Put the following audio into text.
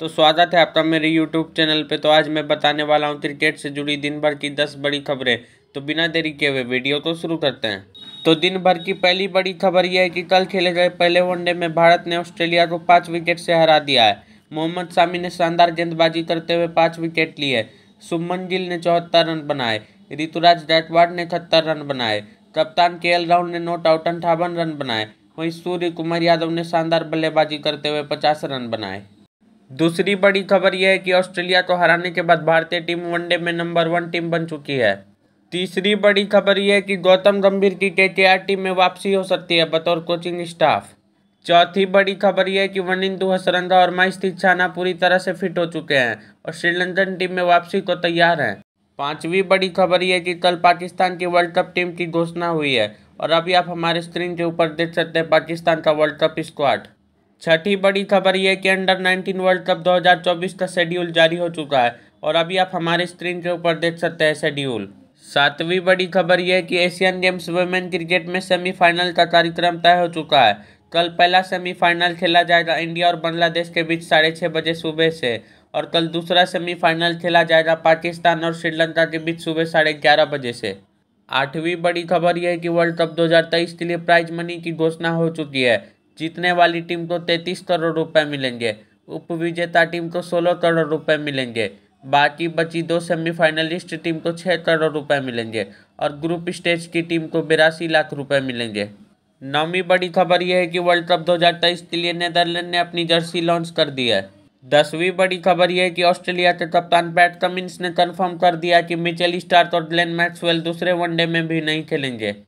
तो स्वागत है आपका मेरे यूट्यूब चैनल पे तो आज मैं बताने वाला हूँ क्रिकेट से जुड़ी दिन भर की दस बड़ी खबरें तो बिना देरी किए हुए वीडियो को शुरू करते हैं तो दिन भर की पहली बड़ी खबर यह है कि कल खेले गए पहले वनडे में भारत ने ऑस्ट्रेलिया को पाँच विकेट से हरा दिया है मोहम्मद शामी ने शानदार गेंदबाजी करते हुए पाँच विकेट लिए सुमन गिल ने चौहत्तर रन बनाए ऋतुराज गायकवाड़ ने इकहत्तर रन बनाए कप्तान के एल राहुल ने नोट आउट अंठावन रन बनाए वहीं सूर्य कुमार यादव ने शानदार बल्लेबाजी करते हुए पचास रन बनाए दूसरी बड़ी खबर यह है कि ऑस्ट्रेलिया को हराने के बाद भारतीय टीम वनडे में नंबर वन टीम बन चुकी है तीसरी बड़ी खबर यह है कि गौतम गंभीर की के टीम में वापसी हो सकती है बतौर कोचिंग स्टाफ चौथी बड़ी खबर यह है कि वनिंदु हसरंगा और माइस्ती छाना पूरी तरह से फिट हो चुके हैं और श्रीलंकन टीम में वापसी को तैयार हैं पांचवी बड़ी खबर यह कि कल पाकिस्तान की वर्ल्ड कप टीम की घोषणा हुई है और अभी आप हमारे स्क्रीन के ऊपर देख सकते हैं पाकिस्तान का वर्ल्ड कप स्क्वाड छठी बड़ी खबर यह कि अंडर 19 वर्ल्ड कप 2024 का शेड्यूल जारी हो चुका है और अभी आप हमारे स्क्रीन के ऊपर देख सकते हैं शेड्यूल सातवीं बड़ी खबर यह कि एशियन गेम्स वुमेन क्रिकेट में सेमीफाइनल का कार्यक्रम तय हो चुका है कल पहला सेमीफाइनल खेला जाएगा इंडिया और बांग्लादेश के बीच साढ़े छः बजे सुबह से और कल दूसरा सेमीफाइनल खेला जाएगा पाकिस्तान और श्रीलंका के बीच सुबह साढ़े ग्यारह बजे से आठवीं बड़ी खबर यह है कि वर्ल्ड कप 2023 के लिए प्राइज मनी की घोषणा हो चुकी है जीतने वाली टीम को तैंतीस करोड़ रुपए मिलेंगे उपविजेता टीम को सोलह करोड़ रुपए मिलेंगे बाकी बची दो सेमीफाइनलिस्ट टीम को छः करोड़ रुपए मिलेंगे और ग्रुप स्टेज की टीम को बिरासी लाख रुपए मिलेंगे नौवीं बड़ी खबर यह है कि वर्ल्ड कप 2023 के लिए नेदरलैंड ने अपनी जर्सी लॉन्च कर दी है दसवीं बड़ी खबर यह है कि ऑस्ट्रेलिया के कप्तान पैट कमिंस ने कन्फर्म कर दिया कि मिचेल स्टार्क और ग्लेन मैक्सवेल दूसरे वनडे में भी नहीं खेलेंगे